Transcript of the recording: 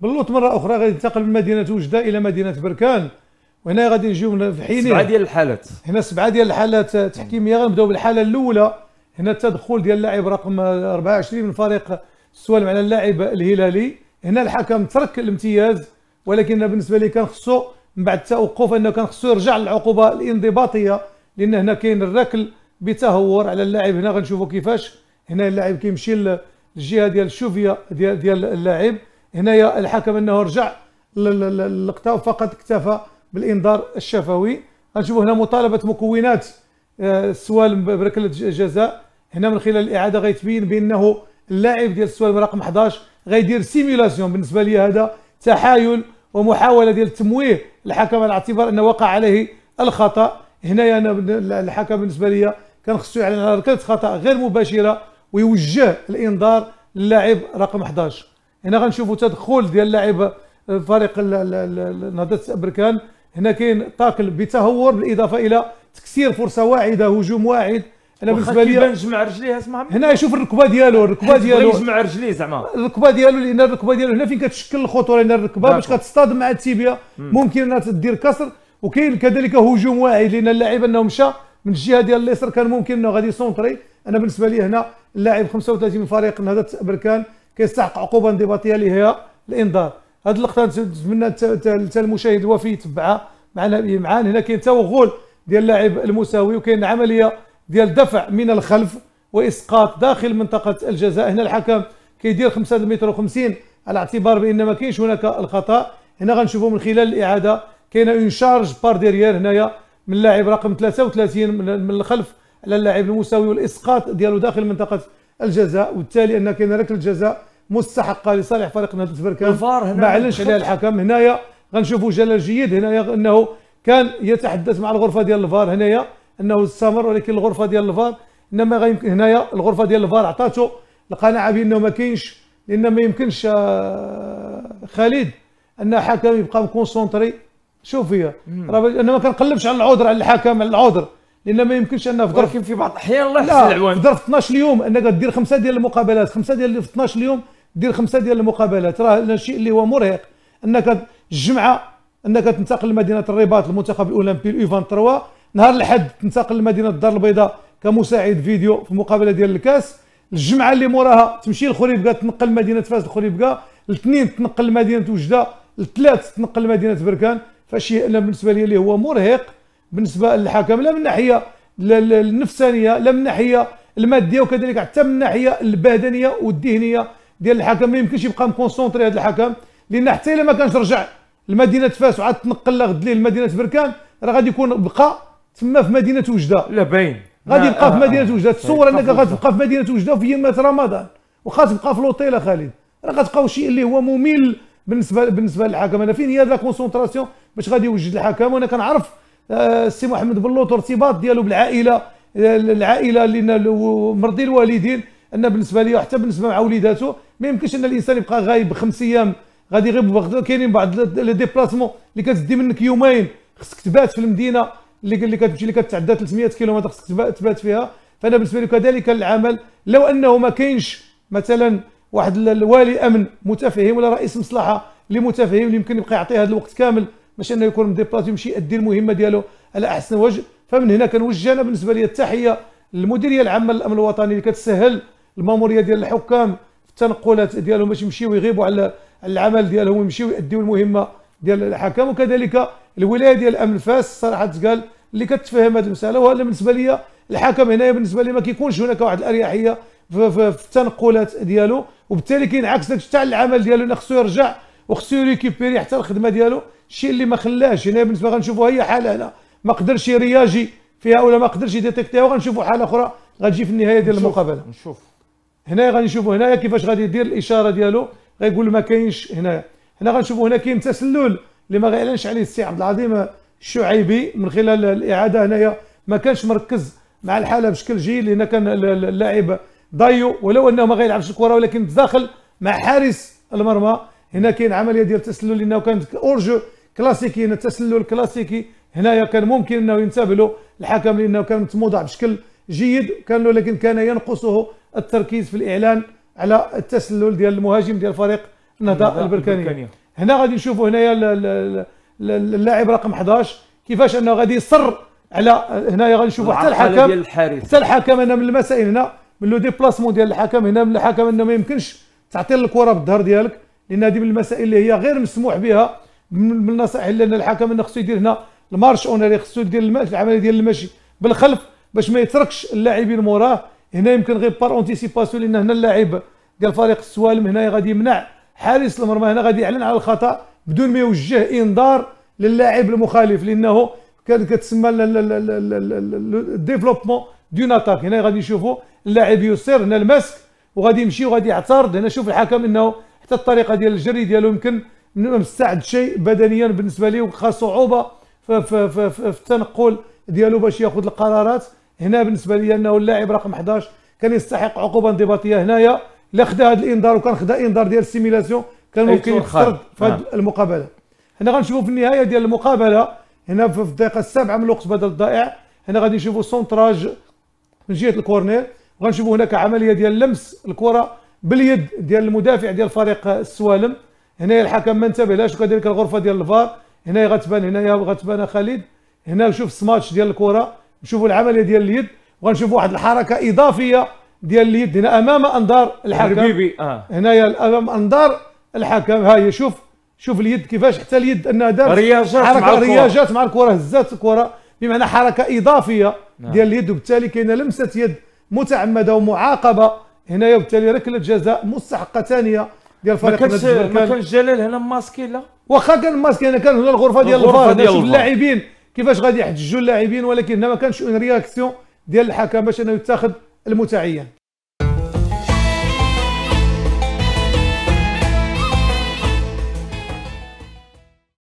بلوط مره اخرى غادي ينتقل من مدينه وجده الى مدينه بركان وهنا غادي نجيو في حينين سبعه ديال الحالات هنا سبعه ديال الحالات تحكيميه غنبداو بالحاله الاولى هنا التدخل ديال اللاعب رقم 24 من فريق السوالم على اللاعب الهلالي هنا الحكم ترك الامتياز ولكن بالنسبه لي كان خصو من بعد التوقف انه كان خصو يرجع للعقوبه الانضباطيه لان هنا كاين الركل بتهور على اللاعب هنا غنشوفوا كيفاش هنا اللاعب كيمشي للجهه ديال الشوفيه ديال ديال اللاعب هنايا الحكم انه رجع للقطاع فقط اكتفى بالانذار الشفوي غنشوفوا هنا مطالبه مكونات آه، السوال بركله جزاء هنا من خلال الاعاده غيتبين بانه اللاعب ديال السوال رقم 11 غيدير سيميلاسيون بالنسبه لي هذا تحايل ومحاوله ديال تمويه الحكم على اعتبار انه وقع عليه الخطا هنايا انا الحكم بالنسبه لي كان خصو يعلن على ركله خطا غير مباشره ويوجه الانذار للاعب رقم 11 هنا غنشوفوا تدخل ديال لاعب آه، فريق نهضه بركان هنا كاين تاكل بتهور بالاضافه الى تكسير فرصه واعده هجوم واعد انا بالنسبه لي جمع رجليه اسمع هنا يشوف الركبه ديالو الركبه ديالو يجمع رجليه زعما الركبه ديالو لان الركبه ديالو هنا فين كتشكل الخطوره لان الركبه باش كتصطدم مع التيبيا ممكن انها تدير كسر وكاين كذلك هجوم واعد لان اللاعب انه مشى من الجهه ديال اليسر كان ممكن انه غادي يسونطري انا بالنسبه لي هنا اللاعب 35 من فريق نهضه بركان كيستحق عقوبه انضباطيه اللي هي الانذار هذه اللقطه نتمنى حتى المشاهد هو فيه يتبعها معنا معان هنا كاين توغل ديال اللاعب المساوي وكاين عمليه ديال دفع من الخلف واسقاط داخل منطقه الجزاء هنا الحكم كيدير 5 متر و50 على اعتبار بان ما كاينش هناك الخطا هنا غنشوفوا من خلال الاعاده كاينه اون شارج بار ديريير هنايا من اللاعب رقم 33 من الخلف على اللاعب المساوي والاسقاط ديالو داخل منطقه الجزاء وبالتالي ان كاين ركله جزاء مستحقه لصالح فريق نادي الفار هنا اعلنش عليها الحكم هنايا غنشوفوا جلال جيد هنايا انه كان يتحدث مع الغرفه ديال الفار هنايا انه استمر ولكن الغرفه ديال الفار انما غيمكن هنايا الغرفه ديال الفار عطاته القناعه بانه ما كاينش لان ما يمكنش آه، خالد ان حكم يبقى مكونسونطري شوف هي انا ما كنقلبش على العذر على الحكم على العذر لان ما يمكنش ان في ظرف في بعض الاحيان الله يحسن العوان في ظرف 12 يوم انك دير خمسه ديال المقابلات خمسه ديال في 12 يوم دير خمسه ديال المقابلات راه الشيء اللي هو مرهق انك الجمعه انك تنتقل لمدينه الرباط المنتخب الاولمبي الاو 23 نهار الاحد تنتقل لمدينه الدار البيضاء كمساعد فيديو في مقابله ديال الكاس الجمعه اللي موراها تمشي لخريبكا تنقل مدينه فاس لخريبكا الاثنين تنقل لمدينه وجده الثلاث تنقل لمدينه بركان فشيء انا بالنسبه لي اللي هو مرهق بالنسبه للحكم لا من ناحيه النفسانيه لا من ناحيه الماديه وكذلك حتى من الناحيه البدنيه والذهنيه ديال الحكم ما يمكنش يبقى مكونسونطري هذا الحكم لان حتى الا ما كانش رجع لمدينه فاس وعاد تنقل لا ليه لمدينه بركان راه غادي يكون بقى تما في مدينه وجده لا باين غادي يبقى في آه، مدينه آه، وجده تصور آه، انك غتبقى في مدينه وجده في يمات رمضان وخا تبقى في لوطيل خالد راه غتبقاو شيء اللي هو ممل بالنسبه بالنسبه للحكم انا فين هي لا كونسونطراسيون باش غادي يوجد الحكم وانا كنعرف السي محمد بلوط ارتباط ديالو بالعائله العائله اللي مرضي الوالدين انا بالنسبه لي وحتى بالنسبه مع وليداته ما يمكنش ان الانسان يبقى غايب خمس ايام غادي يغيب كاينين بعض لي ديبلاسمون اللي كتدي منك يومين خصك تبات في المدينه اللي اللي كتمشي اللي كتعدى 300 كيلومتر خصك تبات فيها فانا بالنسبه لي كذلك العمل لو انه ما كاينش مثلا واحد الوالي امن متفهم ولا رئيس مصلحه اللي متفهم اللي يمكن يبقى يعطيه هذا الوقت كامل باش انه يكون مديبلاصي يمشي يادي المهمه ديالو على احسن وجه فمن هنا كنوجه انا بالنسبه لي التحيه للمديريه العامه للامن الوطني اللي كتسهل الماموريه ديال الحكام في التنقلات ديالهم باش يمشيو يغيبوا على العمل ديالهم ويمشيو يؤديوا المهمه ديال الحكام وكذلك الولايه ديال الامن فاس صراحه قال اللي كتفهم هذه المساله وهذا بالنسبه لي الحكم هنايا بالنسبه لي ما كيكونش هناك واحد الاريحيه في, في, في التنقلات ديالو وبالتالي كينعكس داك تاع العمل ديالو خصو يرجع وخصو يريكيبيري حتى الخدمه ديالو الشيء اللي ما خلاهش هنا بالنسبه غنشوفوا هي حاله هنا ما قدرش يرياجي فيها ولا ما قدرش يديتيكتيها وغنشوفوا حاله اخرى غتجي في النهايه ديال المقابله نشوف هنايا غنشوفوا هنايا كيفاش غادي يدير الاشاره ديالو غيقول ما كاينش هنايا هنا غنشوفوا هنا كاين تسلل اللي ما غيعلنش عليه السي عبد العظيم الشعيبي من خلال الاعاده هنايا ما كانش مركز مع الحاله بشكل جيد لان كان اللاعب ضايو ولو انه ما غيلعبش الكره ولكن تداخل مع حارس المرمى هنا كاين عمليه ديال التسلل لانه كان اورجو كلاسيكي هنا تسلل كلاسيكي هنايا كان ممكن انه ينتبه له الحكم لانه كان متموضع بشكل جيد كان ولكن كان ينقصه التركيز في الاعلان على التسلل ديال المهاجم ديال فريق النهضه البركانيه هنا غادي نشوفوا هنايا اللاعب رقم 11 كيفاش انه غادي يصر على هنايا غادي نشوفوا حتى الحكم حتى الحكم انا من المسائل هنا من لو ديبلاسمون ديال الحكم هنا من الحكم انه ما يمكنش تعطي الكره بالظهر ديالك لان هذه من المسائل اللي هي غير مسموح بها من النصائح لان الحكم انه خصو يدير هنا المارش اونري خصو يدير العمليه ديال المشي بالخلف باش ما يتركش اللاعبين موراه هنا يمكن غير بار اونتيسيباسيون لان هنا اللاعب ديال فريق السوالم هنا غادي يمنع حارس المرمى هنا غادي يعلن على الخطا بدون ما يوجه انذار للاعب المخالف لانه كان كتسمى الديفلوبمون دون اتاك هنا غادي يشوفوا اللاعب يسر هنا المسك وغادي يمشي وغادي يعترض هنا شوف الحكم انه حتى الطريقه ديال الجري ديالو يمكن ما مستعد شيء بدنيا بالنسبه ليه وخا صعوبه في, في, في, في التنقل ديالو باش ياخذ القرارات هنا بالنسبه لي انه اللاعب رقم 11 كان يستحق عقوبه انضباطيه هنايا لا خدا هذا الانذار وكان خدا انذار ديال السيميلاسيون كان ممكن يخسر في هذه المقابله هنا غنشوفوا في النهايه ديال المقابله هنا في الدقيقه السابعه من الوقت بدل الضائع هنا غادي نشوفوا سونتراج من جهه الكورنير وغنشوفوا هناك عمليه ديال لمس الكره باليد ديال المدافع ديال فريق السوالم هنا الحكم ما انتبهلاش وكذلك الغرفه ديال الفار هنا غتبان هنايا غتبان خالد هنا شوف سماتش ديال الكره نشوفوا العمليه ديال اليد وغنشوفوا واحد الحركه اضافيه ديال اليد هنا امام انظار الحكم اه هنايا امام انظار الحكم ها هي شوف شوف اليد كيفاش حتى اليد انها دارت رياجات حركه مع رياجات مع الكره هزات الكره بمعنى حركه اضافيه نعم. ديال اليد وبالتالي كاينه لمسه يد متعمده ومعاقبه هنايا وبالتالي ركله جزاء مستحقه ثانيه ديال فريق ما كانش جلال هنا ماسكي لا واخا كان ماسكي هنا كان هنا الغرفه ديال الفار ديال اللاعبين كيفاش غادي يحجوا اللاعبين ولكن ما كانش اون رياكسيون ديال الحكم باش انه يتاخذ المتعين